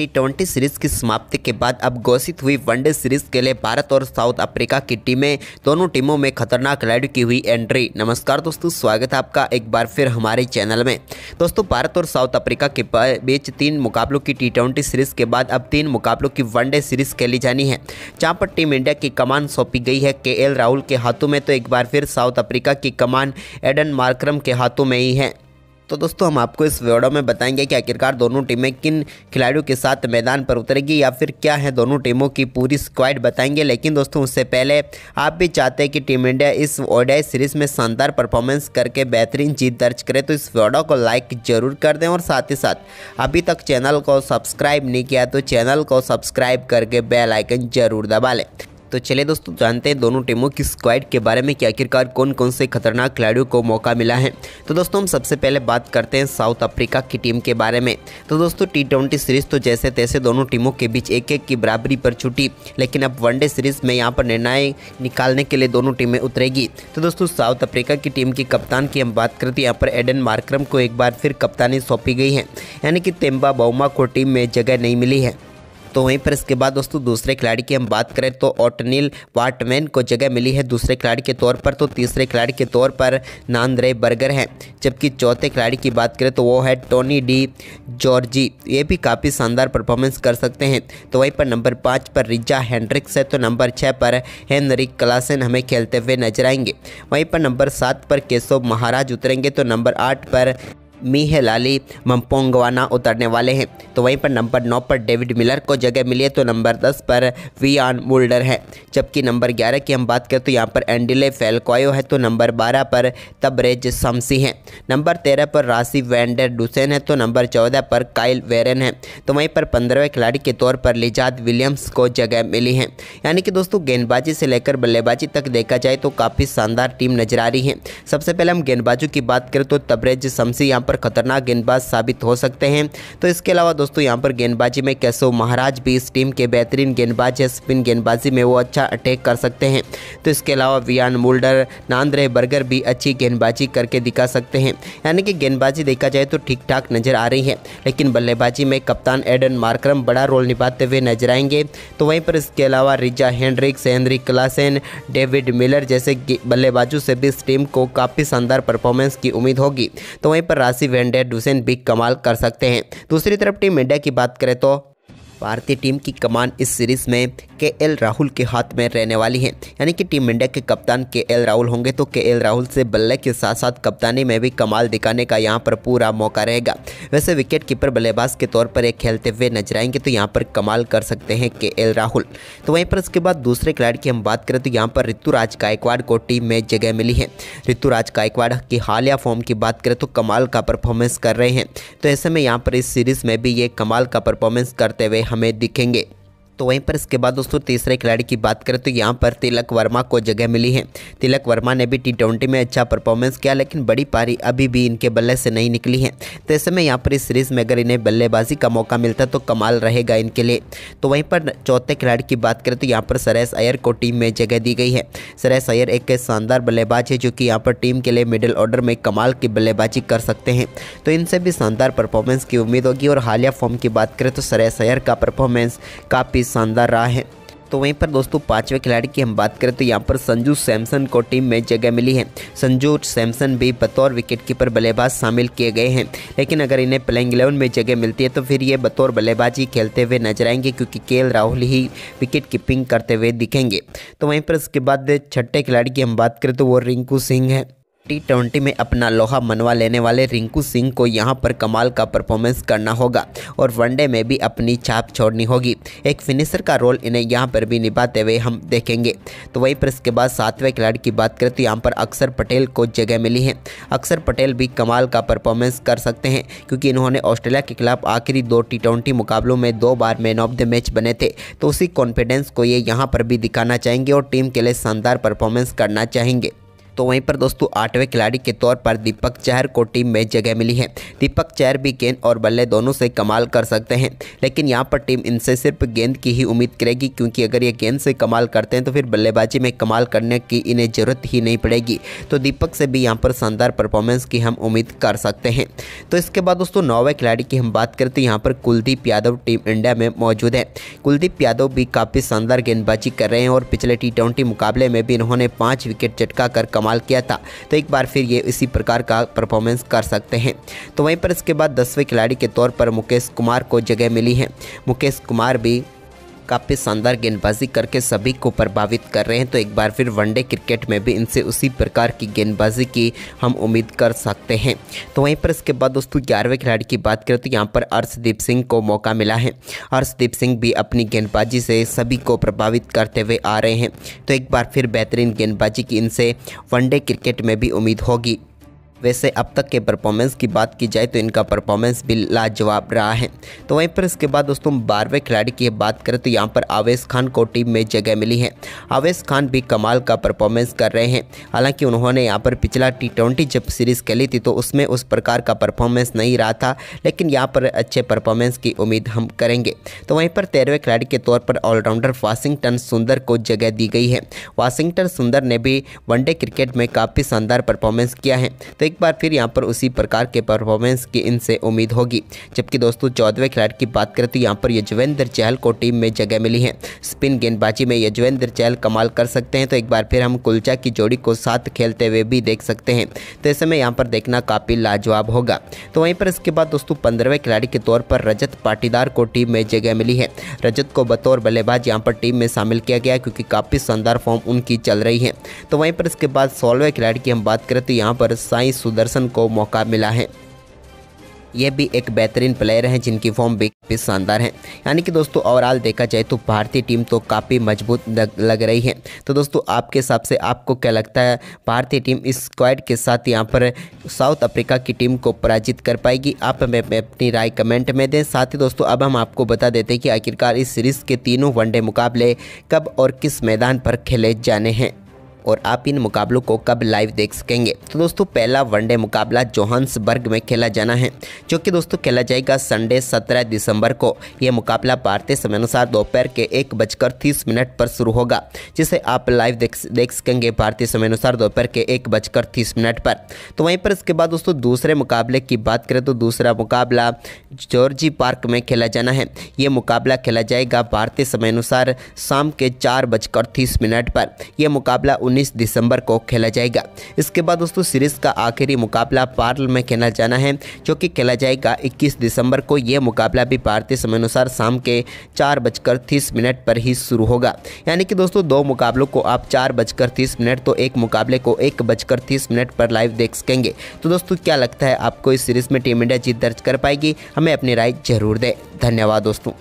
T series की समाप्ति के बाद अब घोषित हुई वनडे सीरीज़ के लिए भारत और साउथ अफ्रीका की टीमें दोनों टीमों में खतरनाक राइड की हुई एंट्री नमस्कार दोस्तों स्वागत है आपका एक बार फिर हमारे चैनल में दोस्तों भारत और साउथ अफ्रीका के बीच तीन मुकाबलों की टी सीरीज़ के बाद अब तीन मुकाबलों की वनडे सीरीज़ खेली जानी है जहाँ पर टीम इंडिया की कमान सौंपी गई है के राहुल के हाथों में तो एक बार फिर साउथ अफ्रीका की कमान एडन मार्क्रम के हाथों में ही है तो दोस्तों हम आपको इस वीडियो में बताएंगे कि आखिरकार दोनों टीमें किन खिलाड़ियों के साथ मैदान पर उतरेगी या फिर क्या है दोनों टीमों की पूरी स्क्वाड बताएंगे लेकिन दोस्तों उससे पहले आप भी चाहते हैं कि टीम इंडिया इस ओडियाई सीरीज़ में शानदार परफॉर्मेंस करके बेहतरीन जीत दर्ज करे तो इस वीडियो को लाइक ज़रूर कर दें और साथ ही साथ अभी तक चैनल को सब्सक्राइब नहीं किया तो चैनल को सब्सक्राइब करके बेलाइकन ज़रूर दबा लें तो चले दोस्तों जानते हैं दोनों टीमों की स्क्वाड के बारे में कि आखिरकार कौन कौन से खतरनाक खिलाड़ियों को मौका मिला है तो दोस्तों हम सबसे पहले बात करते हैं साउथ अफ्रीका की टीम के बारे में तो दोस्तों टी सीरीज तो जैसे तैसे दोनों टीमों के बीच एक एक की बराबरी पर छूटी लेकिन अब वनडे सीरीज में यहाँ पर निर्णय निकालने के लिए दोनों टीमें उतरेगी तो दोस्तों साउथ अफ्रीका की टीम की कप्तान की हम बात करते हैं यहाँ पर एडन मार्क्रम को एक बार फिर कप्तानी सौंपी गई है यानी कि तेम्बा बाउमा को टीम में जगह नहीं मिली है तो वहीं पर इसके बाद दोस्तों दूसरे खिलाड़ी की हम बात करें तो ऑटनिल वाटमैन को जगह मिली है दूसरे खिलाड़ी के तौर पर तो तीसरे खिलाड़ी के तौर पर नांद्रे बर्गर हैं जबकि चौथे खिलाड़ी की बात करें तो वो है टोनी डी जॉर्जी ये भी काफ़ी शानदार परफॉर्मेंस कर सकते हैं तो वहीं पर नंबर पाँच पर रिजा हैंड्रिक्स है तो नंबर छः पर हेनरिक कलासन हमें खेलते हुए नजर आएंगे वहीं पर नंबर सात पर केशव महाराज उतरेंगे तो नंबर आठ पर मी लाली मम्पोंगवाना उतरने वाले हैं तो वहीं पर नंबर नौ पर डेविड मिलर को जगह मिली है तो नंबर दस पर वी आन मुल्डर है जबकि नंबर ग्यारह की हम बात करें तो यहाँ पर एंडिले फेलकॉयो है तो नंबर बारह पर तबरेज शमसी हैं नंबर तेरह पर राशि वैंडर डुसेन है तो नंबर चौदह पर काइल वेरन है तो वहीं पर पंद्रहवें खिलाड़ी के तौर पर लिजाद विलियम्स को जगह मिली है यानी कि दोस्तों गेंदबाजी से लेकर बल्लेबाजी तक देखा जाए तो काफ़ी शानदार टीम नजर आ रही है सबसे पहले हम गेंदबाजों की बात करें तो तबरेज शमसी यहाँ पर पर खतरनाक गेंदबाज साबित हो सकते हैं तो इसके अलावा दोस्तों यहाँ पर गेंदबाजी में केशव महाराज भी इस टीम के बेहतरीन गेंदबाज है स्पिन गेंदबाजी में वो अच्छा अटैक कर सकते हैं तो इसके अलावा वियान मोल्डर नांद्रे बर्गर भी अच्छी गेंदबाजी करके दिखा सकते हैं यानी कि गेंदबाजी देखा जाए तो ठीक ठाक नजर आ रही है लेकिन बल्लेबाजी में कप्तान एडन मार्क्रम बड़ा रोल निभाते हुए नजर आएंगे तो वहीं पर इसके अलावा Reeza Hendricks Heinrich Klaasen David Miller जैसे बल्लेबाजों से भी इस टीम को काफ़ी शानदार परफॉर्मेंस की उम्मीद होगी तो वहीं पर राशि सिर्फ डुसेन बिग कमाल कर सकते हैं दूसरी तरफ टीम इंडिया की बात करें तो भारतीय टीम की कमान इस सीरीज में के एल राहुल के हाथ में रहने वाली है यानी कि टीम इंडिया के कप्तान के एल राहुल होंगे तो के एल राहुल से बल्ले के साथ साथ कप्तानी में भी कमाल दिखाने का यहाँ पर पूरा मौका रहेगा वैसे विकेट कीपर बल्लेबाज के तौर पर एक खेलते हुए नजर आएंगे तो यहाँ पर कमाल कर सकते हैं के एल राहुल तो वहीं पर उसके बाद दूसरे खिलाड़ी की हम बात करें तो यहाँ पर ऋतु गायकवाड़ को टीम में जगह मिली है ऋतु गायकवाड़ की हालिया फॉर्म की बात करें तो कमाल का परफॉर्मेंस कर रहे हैं तो ऐसे में यहाँ पर इस सीरीज में भी ये कमाल का परफॉर्मेंस करते हुए हमें दिखेंगे तो वहीं पर इसके बाद दोस्तों तीसरे खिलाड़ी की बात करें तो यहाँ पर तिलक वर्मा को जगह मिली है तिलक वर्मा ने भी टी ट्वेंटी में अच्छा परफॉर्मेंस किया लेकिन बड़ी पारी अभी भी इनके बल्ले से नहीं निकली है तो ऐसे में यहाँ पर इस सीरीज़ में अगर इन्हें बल्लेबाजी का मौका मिलता तो कमाल रहेगा इनके लिए तो वहीं पर चौथे खिलाड़ी की बात करें तो यहाँ पर सरेस अयर को टीम में जगह दी गई है सरेस अयर एक शानदार बल्लेबाज है जो कि यहाँ पर टीम के लिए मिडिल ऑर्डर में कमाल की बल्लेबाजी कर सकते हैं तो इनसे भी शानदार परफॉर्मेंस की उम्मीद होगी और हालिया फॉर्म की बात करें तो सरेस अयर का परफॉर्मेंस काफ़ी काफ़ी शानदार रहा है तो वहीं पर दोस्तों पांचवे खिलाड़ी की हम बात करें तो यहाँ पर संजू सैमसन को टीम में जगह मिली है संजू सैमसन भी बतौर विकेटकीपर बल्लेबाज शामिल किए गए हैं लेकिन अगर इन्हें प्लेइंग इलेवन में जगह मिलती है तो फिर ये बतौर बल्लेबाज ही खेलते हुए नजर आएंगे क्योंकि के राहुल ही विकेट कीपिंग करते हुए दिखेंगे तो वहीं पर इसके बाद छठे खिलाड़ी की हम बात करें तो वो रिंकू सिंह है टी ट्वेंटी में अपना लोहा मनवा लेने वाले रिंकू सिंह को यहां पर कमाल का परफॉर्मेंस करना होगा और वनडे में भी अपनी छाप छोड़नी होगी एक फिनिशर का रोल इन्हें यहां पर भी निभाते हुए हम देखेंगे तो वहीं पर इसके बाद सातवें खिलाड़ी की बात करें तो यहाँ पर अक्षर पटेल को जगह मिली है अक्षर पटेल भी कमाल का परफॉर्मेंस कर सकते हैं क्योंकि इन्होंने ऑस्ट्रेलिया के खिलाफ आखिरी दो टी मुकाबलों में दो बार मैन ऑफ द मैच बने थे तो उसी कॉन्फिडेंस को ये यहाँ पर भी दिखाना चाहेंगे और टीम के लिए शानदार परफॉर्मेंस करना चाहेंगे तो वहीं पर दोस्तों आठवें खिलाड़ी के तौर पर दीपक चहर को टीम में जगह मिली है दीपक चहर भी गेंद और बल्ले दोनों से कमाल कर सकते हैं लेकिन यहाँ पर टीम इनसे सिर्फ गेंद की ही उम्मीद करेगी क्योंकि अगर ये गेंद से कमाल करते हैं तो फिर बल्लेबाजी में कमाल करने की इन्हें ज़रूरत ही नहीं पड़ेगी तो दीपक से भी यहाँ पर शानदार परफॉर्मेंस की हम उम्मीद कर सकते हैं तो इसके बाद दोस्तों नौवें खिलाड़ी की हम बात करें तो यहाँ पर कुलदीप यादव टीम इंडिया में मौजूद है कुलदीप यादव भी काफ़ी शानदार गेंदबाजी कर रहे हैं और पिछले टी मुकाबले में भी इन्होंने पाँच विकेट चटका कर कम कमाल किया था तो एक बार फिर ये इसी प्रकार का परफॉर्मेंस कर सकते हैं तो वहीं पर इसके बाद दसवें खिलाड़ी के तौर पर मुकेश कुमार को जगह मिली है मुकेश कुमार भी काफ़ी शानदार गेंदबाजी करके सभी को प्रभावित कर रहे हैं तो एक बार फिर वनडे क्रिकेट में भी इनसे उसी प्रकार की गेंदबाजी की हम उम्मीद कर सकते हैं तो वहीं पर इसके बाद दोस्तों ग्यारहवें खिलाड़ी की बात करें तो यहाँ पर अर्शदीप सिंह को मौका मिला है अर्शदीप सिंह भी अपनी गेंदबाजी से सभी को प्रभावित करते हुए आ रहे हैं तो एक बार फिर बेहतरीन गेंदबाजी की इनसे वनडे क्रिकेट में भी उम्मीद होगी वैसे अब तक के परफॉर्मेंस की बात की जाए तो इनका परफॉर्मेंस भी लाजवाब रहा है तो वहीं पर इसके बाद दोस्तों बारहवें खिलाड़ी की बात करें तो यहाँ पर आवेश खान को टीम में जगह मिली है आवेश खान भी कमाल का परफॉर्मेंस कर रहे हैं हालांकि उन्होंने यहाँ पर पिछला टी ट्वेंटी जब सीरीज़ खेली थी तो उसमें उस प्रकार का परफॉर्मेंस नहीं रहा था लेकिन यहाँ पर अच्छे परफॉर्मेंस की उम्मीद हम करेंगे तो वहीं पर तेरहवें खिलाड़ी के तौर पर ऑलराउंडर वाशिंगटन सुंदर को जगह दी गई है वाशिंगटन सुंदर ने भी वनडे क्रिकेट में काफ़ी शानदार परफॉर्मेंस किया है तो एक बार फिर यहाँ पर उसी प्रकार के परफॉर्मेंस की इनसे उम्मीद होगी जबकि दोस्तों चौदहवें खिलाड़ी की बात करें तो यहाँ पर यजवेंद्र चहल को टीम में जगह मिली है स्पिन गेंदबाजी में यजवेंद्र चहल कमाल कर सकते हैं तो एक बार फिर हम कुलचा की जोड़ी को साथ खेलते हुए भी देख सकते हैं तो इस समय यहाँ पर देखना काफ़ी लाजवाब होगा तो वहीं पर इसके बाद दोस्तों पंद्रहवें खिलाड़ी के तौर पर रजत पाटीदार को टीम में जगह मिली है रजत को बतौर बल्लेबाज यहाँ पर टीम में शामिल किया गया क्योंकि काफ़ी शानदार फॉर्म उनकी चल रही है तो वहीं पर इसके बाद सोलहवें खिलाड़ी की हम बात करें तो यहाँ पर साई सुदर्शन को मौका मिला है ये भी एक बेहतरीन प्लेयर हैं जिनकी फॉर्म भी काफ़ी शानदार है यानी कि दोस्तों ओवरऑल देखा जाए तो भारतीय टीम तो काफ़ी मजबूत लग रही है तो दोस्तों आपके हिसाब से आपको क्या लगता है भारतीय टीम इस स्क्वाड के साथ यहाँ पर साउथ अफ्रीका की टीम को पराजित कर पाएगी आप हमें अपनी राय कमेंट में दें साथ ही दोस्तों अब हम आपको बता देते हैं कि आखिरकार इस सीरीज़ के तीनों वनडे मुकाबले कब और किस मैदान पर खेले जाने हैं और आप इन मुकाबलों को कब लाइव देख सकेंगे तो दोस्तों पहला वनडे मुकाबला जोहान्सबर्ग में खेला जाना है जो कि दोस्तों खेला जाएगा संडे सत्रह दिसंबर को यह मुकाबला भारतीय अनुसार दोपहर के एक बजकर तीस मिनट पर शुरू होगा जिसे आप लाइव देख देख सकेंगे भारतीय अनुसार दोपहर के एक बजकर तीस मिनट पर तो वहीं पर इसके बाद दोस्तों दूसरे मुकाबले की बात करें तो दूसरा मुकाबला जॉर्जी पार्क में खेला जाना है यह मुकाबला खेला जाएगा भारतीय समय अनुसार शाम के चार बजकर तीस मिनट पर यह मुकाबला 19 दिसंबर को खेला जाएगा इसके बाद दोस्तों सीरीज़ का आखिरी मुकाबला पार्ल में खेला जाना है जो कि खेला जाएगा 21 दिसंबर को यह मुकाबला भी भारतीय समयानुसार शाम के चार बजकर तीस मिनट पर ही शुरू होगा यानी कि दोस्तों दो मुकाबलों को आप चार बजकर तीस मिनट तो एक मुकाबले को एक बजकर तीस मिनट पर लाइव देख सकेंगे तो दोस्तों क्या लगता है आपको इस सीरीज़ में टीम इंडिया जीत दर्ज कर पाएगी हमें अपनी राय जरूर दें धन्यवाद दोस्तों